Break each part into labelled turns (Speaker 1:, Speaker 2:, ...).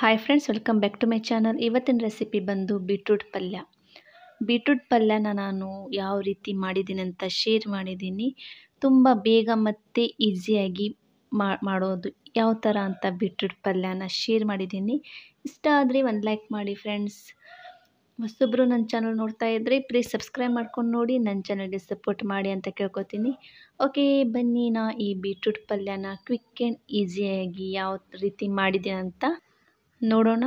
Speaker 1: hi friends welcome back to my channel ಇವತ್ತಿನ recipe ಬಂದು beetroot ಪಲ್ಯ ಬೀಟ್ರೂಟ್ ಪಲ್ಯನ ನಾನು ಯಾವ ರೀತಿ ಮಾಡಿದ್ದೀನಿ ಅಂತ ಶೇರ್ ಮಾಡಿದ್ದೀನಿ ತುಂಬ ಬೇಗ ಮತ್ತು ಈಸಿಯಾಗಿ ಮಾಡೋದು ಯಾವ ಥರ ಅಂತ ಬೀಟ್ರೂಟ್ ಪಲ್ಯನ ಶೇರ್ ಮಾಡಿದ್ದೀನಿ ಇಷ್ಟ ಆದರೆ ಒಂದು ಲೈಕ್ ಮಾಡಿ ಫ್ರೆಂಡ್ಸ್ ಹೊಸೊಬ್ಬರು ನನ್ನ ಚಾನಲ್ ನೋಡ್ತಾ ಇದ್ದರೆ ಪ್ಲೀಸ್ ಸಬ್ಸ್ಕ್ರೈಬ್ ಮಾಡ್ಕೊಂಡು ನೋಡಿ ನನ್ನ ಚಾನಲ್ಗೆ ಸಪೋರ್ಟ್ ಮಾಡಿ ಅಂತ ಕೇಳ್ಕೊತೀನಿ ಓಕೆ ಬನ್ನಿ ನಾ ಈ ಬೀಟ್ರೂಟ್ ಪಲ್ಯನ ಕ್ವಿಕ್ ಆ್ಯಂಡ್ ಈಸಿಯಾಗಿ ಯಾವ ರೀತಿ ಮಾಡಿದ್ದೀನಿ ಅಂತ ನೋಡೋಣ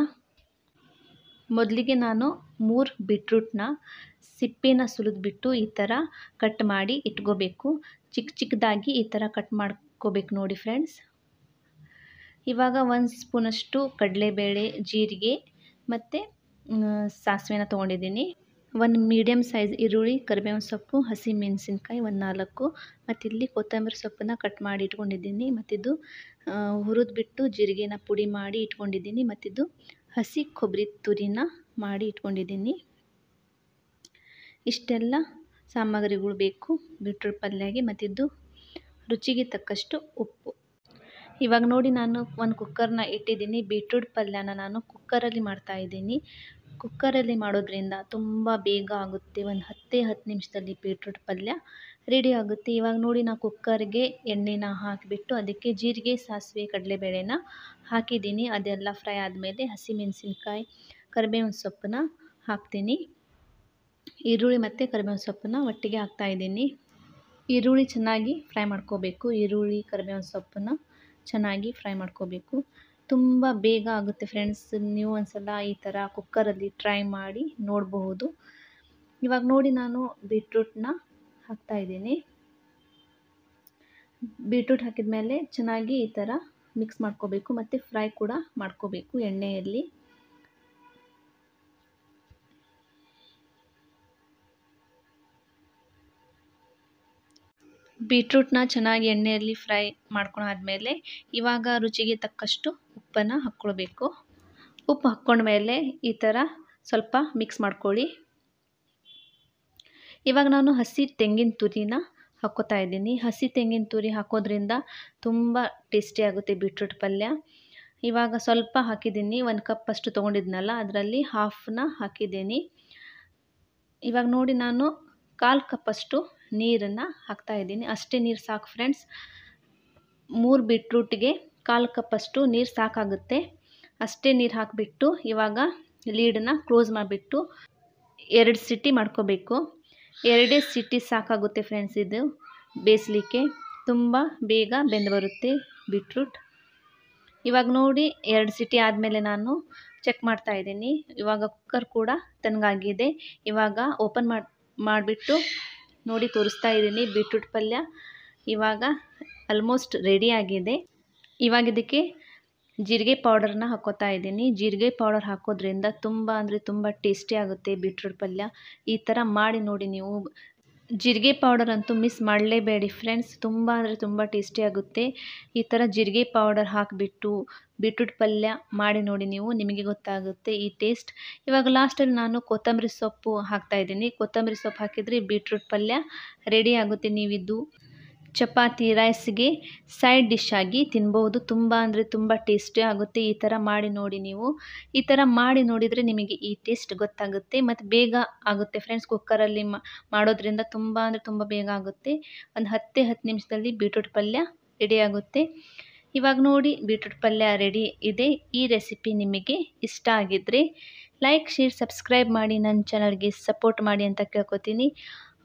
Speaker 1: ಮೊದಲಿಗೆ ನಾನು ಮೂರು ಬಿಟ್ರೂಟ್ನ ಸಿಪ್ಪೆನ ಸುಲಿದ್ಬಿಟ್ಟು ಈ ಥರ ಕಟ್ ಮಾಡಿ ಇಟ್ಕೋಬೇಕು ಚಿಕ್ಕ ಚಿಕ್ಕದಾಗಿ ಈ ಥರ ಕಟ್ ಮಾಡ್ಕೋಬೇಕು ನೋಡಿ ಫ್ರೆಂಡ್ಸ್ ಇವಾಗ ಒಂದು ಸ್ಪೂನಷ್ಟು ಕಡಲೆಬೇಳೆ ಜೀರಿಗೆ ಮತ್ತು ಸಾಸಿವೆನ ತೊಗೊಂಡಿದ್ದೀನಿ ಒಂದು ಮೀಡಿಯಮ್ ಸೈಜ್ ಈರುಳ್ಳಿ ಕರಿಬೇವಿನ ಸೊಪ್ಪು ಹಸಿ ಮೆಣಸಿನ್ಕಾಯಿ ಒಂದು ನಾಲ್ಕು ಮತ್ತು ಇಲ್ಲಿ ಕೊತ್ತಂಬರಿ ಸೊಪ್ಪನ್ನ ಕಟ್ ಮಾಡಿ ಇಟ್ಕೊಂಡಿದ್ದೀನಿ ಮತ್ತಿದು ಹುರಿದ್ಬಿಟ್ಟು ಜೀರಿಗೆನ ಪುಡಿ ಮಾಡಿ ಇಟ್ಕೊಂಡಿದ್ದೀನಿ ಮತ್ತಿದ್ದು ಹಸಿ ಕೊಬ್ಬರಿ ತುರಿನ ಮಾಡಿ ಇಟ್ಕೊಂಡಿದ್ದೀನಿ ಇಷ್ಟೆಲ್ಲ ಸಾಮಗ್ರಿಗಳು ಬೇಕು ಬಿಟ್ರ ಪಲ್ಯಗೆ ಮತ್ತಿದ್ದು ರುಚಿಗೆ ತಕ್ಕಷ್ಟು ಉಪ್ಪು ಇವಾಗ ನೋಡಿ ನಾನು ಒಂದು ಕುಕ್ಕರ್ನ ಇಟ್ಟಿದ್ದೀನಿ ಬೀಟ್ರೂಟ್ ಪಲ್ಯನ ನಾನು ಕುಕ್ಕರಲ್ಲಿ ಮಾಡ್ತಾಯಿದ್ದೀನಿ ಕುಕ್ಕರಲ್ಲಿ ಮಾಡೋದ್ರಿಂದ ತುಂಬ ಬೇಗ ಆಗುತ್ತೆ ಒಂದು ಹತ್ತೇ ಹತ್ತು ನಿಮಿಷದಲ್ಲಿ ಬೀಟ್ರೂಟ್ ಪಲ್ಯ ರೆಡಿ ಆಗುತ್ತೆ ಇವಾಗ ನೋಡಿ ನಾನು ಕುಕ್ಕರ್ಗೆ ಎಣ್ಣೆನ ಹಾಕಿಬಿಟ್ಟು ಅದಕ್ಕೆ ಜೀರಿಗೆ ಸಾಸಿವೆ ಕಡಲೆಬೇಳೆನ ಹಾಕಿದ್ದೀನಿ ಅದೆಲ್ಲ ಫ್ರೈ ಆದಮೇಲೆ ಹಸಿಮೆಣಸಿನ್ಕಾಯಿ ಕರಿಬೇವಿನ ಸೊಪ್ಪನ್ನ ಹಾಕ್ತೀನಿ ಈರುಳ್ಳಿ ಮತ್ತು ಕರಿಬೇವಿನ ಸೊಪ್ಪನ್ನ ಒಟ್ಟಿಗೆ ಹಾಕ್ತಾಯಿದ್ದೀನಿ ಈರುಳ್ಳಿ ಚೆನ್ನಾಗಿ ಫ್ರೈ ಮಾಡ್ಕೋಬೇಕು ಈರುಳ್ಳಿ ಕರಿಬೇವಿನ ಸೊಪ್ಪನ್ನ ಚೆನ್ನಾಗಿ ಫ್ರೈ ಮಾಡ್ಕೋಬೇಕು ತುಂಬ ಬೇಗ ಆಗುತ್ತೆ ಫ್ರೆಂಡ್ಸ್ ನೀವು ಒಂದ್ಸಲ ಈ ಥರ ಕುಕ್ಕರಲ್ಲಿ ಟ್ರೈ ಮಾಡಿ ನೋಡಬಹುದು ಇವಾಗ ನೋಡಿ ನಾನು ಬೀಟ್ರೂಟ್ನ ಇದ್ದೀನಿ ಬೀಟ್ರೂಟ್ ಹಾಕಿದ ಮೇಲೆ ಚೆನ್ನಾಗಿ ಈ ಥರ ಮಿಕ್ಸ್ ಮಾಡ್ಕೋಬೇಕು ಮತ್ತು ಫ್ರೈ ಕೂಡ ಮಾಡ್ಕೋಬೇಕು ಎಣ್ಣೆಯಲ್ಲಿ ಬೀಟ್ರೂಟ್ನ ಚೆನ್ನಾಗಿ ಎಣ್ಣೆಯಲ್ಲಿ ಫ್ರೈ ಮೇಲೆ ಇವಾಗ ರುಚಿಗೆ ತಕ್ಕಷ್ಟು ಉಪ್ಪನ್ನು ಹಾಕ್ಕೊಳ್ಬೇಕು ಉಪ್ಪು ಹಾಕ್ಕೊಂಡ್ಮೇಲೆ ಈ ಥರ ಸ್ವಲ್ಪ ಮಿಕ್ಸ್ ಮಾಡ್ಕೊಳ್ಳಿ ಇವಾಗ ನಾನು ಹಸಿ ತೆಂಗಿನ ತುರಿನ ಹಾಕ್ಕೋತಾ ಇದ್ದೀನಿ ಹಸಿ ತೆಂಗಿನ ತುರಿ ಹಾಕೋದ್ರಿಂದ ತುಂಬ ಟೇಸ್ಟಿ ಆಗುತ್ತೆ ಬೀಟ್ರೂಟ್ ಪಲ್ಯ ಇವಾಗ ಸ್ವಲ್ಪ ಹಾಕಿದ್ದೀನಿ ಒಂದು ಕಪ್ ಅಷ್ಟು ತೊಗೊಂಡಿದ್ನಲ್ಲ ಅದರಲ್ಲಿ ಹಾಫನ್ನ ಹಾಕಿದ್ದೀನಿ ಇವಾಗ ನೋಡಿ ನಾನು ಕಾಲು ಕಪ್ಪಷ್ಟು ನೀರನ್ನು ಹಾಕ್ತಾಯಿದ್ದೀನಿ ಅಷ್ಟೇ ನೀರು ಸಾಕು ಫ್ರೆಂಡ್ಸ್ ಮೂರು ಬೀಟ್ರೂಟ್ಗೆ ಕಾಲು ಕಪ್ಪಷ್ಟು ನೀರು ಸಾಕಾಗುತ್ತೆ ಅಷ್ಟೇ ನೀರು ಹಾಕಿಬಿಟ್ಟು ಇವಾಗ ಲೀಡನ್ನ ಕ್ಲೋಸ್ ಮಾಡಿಬಿಟ್ಟು ಎರಡು ಸಿಟಿ ಮಾಡ್ಕೋಬೇಕು ಎರಡೇ ಸಿಟಿ ಸಾಕಾಗುತ್ತೆ ಫ್ರೆಂಡ್ಸ್ ಇದು ಬೇಯಿಸಲಿಕ್ಕೆ ತುಂಬ ಬೇಗ ಬೆಂದು ಬರುತ್ತೆ ಬೀಟ್ರೂಟ್ ಇವಾಗ ನೋಡಿ ಎರಡು ಸಿಟಿ ಆದಮೇಲೆ ನಾನು ಚೆಕ್ ಮಾಡ್ತಾ ಇದ್ದೀನಿ ಇವಾಗ ಕುಕ್ಕರ್ ಕೂಡ ತನಗಾಗಿದೆ ಇವಾಗ ಓಪನ್ ಮಾಡಿ ಮಾಡಿಬಿಟ್ಟು ನೋಡಿ ತೋರಿಸ್ತಾ ಇದ್ದೀನಿ ಬೀಟ್ರೂಟ್ ಪಲ್ಯ ಇವಾಗ ಆಲ್ಮೋಸ್ಟ್ ರೆಡಿ ಆಗಿದೆ ಇವಾಗ ಇದಕ್ಕೆ ಜೀರಿಗೆ ಪೌಡರ್ನ ಹಾಕೋತಾ ಇದ್ದೀನಿ ಜೀರಿಗೆ ಪೌಡರ್ ಹಾಕೋದ್ರಿಂದ ತುಂಬ ಅಂದರೆ ತುಂಬ ಟೇಸ್ಟಿ ಆಗುತ್ತೆ ಬೀಟ್ರೂಟ್ ಪಲ್ಯ ಈ ಥರ ಮಾಡಿ ನೋಡಿ ನೀವು ಜೀರಿಗೆ ಪೌಡರ್ ಅಂತೂ ಮಿಸ್ ಮಾಡಲೇಬೇಡಿ ಫ್ರೆಂಡ್ಸ್ ತುಂಬ ಅಂದರೆ ತುಂಬ ಟೇಸ್ಟಿ ಆಗುತ್ತೆ ಈ ಥರ ಜೀರಿಗೆ ಪೌಡರ್ ಹಾಕಿಬಿಟ್ಟು ಬೀಟ್ರೂಟ್ ಪಲ್ಯ ಮಾಡಿ ನೋಡಿ ನೀವು ನಿಮಗೆ ಗೊತ್ತಾಗುತ್ತೆ ಈ ಟೇಸ್ಟ್ ಇವಾಗ ಲಾಸ್ಟಲ್ಲಿ ನಾನು ಕೊತ್ತಂಬರಿ ಸೊಪ್ಪು ಹಾಕ್ತಾಯಿದ್ದೀನಿ ಕೊತ್ತಂಬರಿ ಸೊಪ್ಪು ಹಾಕಿದರೆ ಬೀಟ್ರೂಟ್ ಪಲ್ಯ ರೆಡಿ ಆಗುತ್ತೆ ನೀವಿದ್ದು ಚಪಾತಿ ರೈಸ್ಗೆ ಸೈಡ್ ಡಿಶ್ ಆಗಿ ತಿನ್ಬೋದು ತುಂಬ ಅಂದರೆ ತುಂಬ ಟೇಸ್ಟಿ ಆಗುತ್ತೆ ಈ ಥರ ಮಾಡಿ ನೋಡಿ ನೀವು ಈ ಥರ ಮಾಡಿ ನೋಡಿದರೆ ನಿಮಗೆ ಈ ಟೇಸ್ಟ್ ಗೊತ್ತಾಗುತ್ತೆ ಮತ್ತು ಬೇಗ ಆಗುತ್ತೆ ಫ್ರೆಂಡ್ಸ್ ಕುಕ್ಕರಲ್ಲಿ ಮಾಡೋದ್ರಿಂದ ತುಂಬ ಅಂದರೆ ತುಂಬ ಬೇಗ ಆಗುತ್ತೆ ಒಂದು ಹತ್ತೇ ಹತ್ತು ನಿಮಿಷದಲ್ಲಿ ಬೀಟ್ರೂಟ್ ಪಲ್ಯ ರೆಡಿಯಾಗುತ್ತೆ ಇವಾಗ ನೋಡಿ ಬೀಟ್ರೂಟ್ ಪಲ್ಯ ರೆಡಿ ಇದೆ ಈ ರೆಸಿಪಿ ನಿಮಗೆ ಇಷ್ಟ ಆಗಿದ್ದರೆ ಲೈಕ್ ಶೇರ್ ಸಬ್ಸ್ಕ್ರೈಬ್ ಮಾಡಿ ನನ್ನ ಚಾನಲ್ಗೆ ಸಪೋರ್ಟ್ ಮಾಡಿ ಅಂತ ಕೇಳ್ಕೊತೀನಿ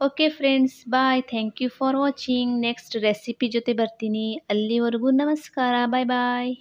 Speaker 1: okay friends bye thank you for watching next recipe ಜೊತೆ ಬರ್ತೀನಿ ಅಲ್ಲಿವರೆಗೂ ನಮಸ್ಕಾರ ಬಾಯ್ ಬಾಯ್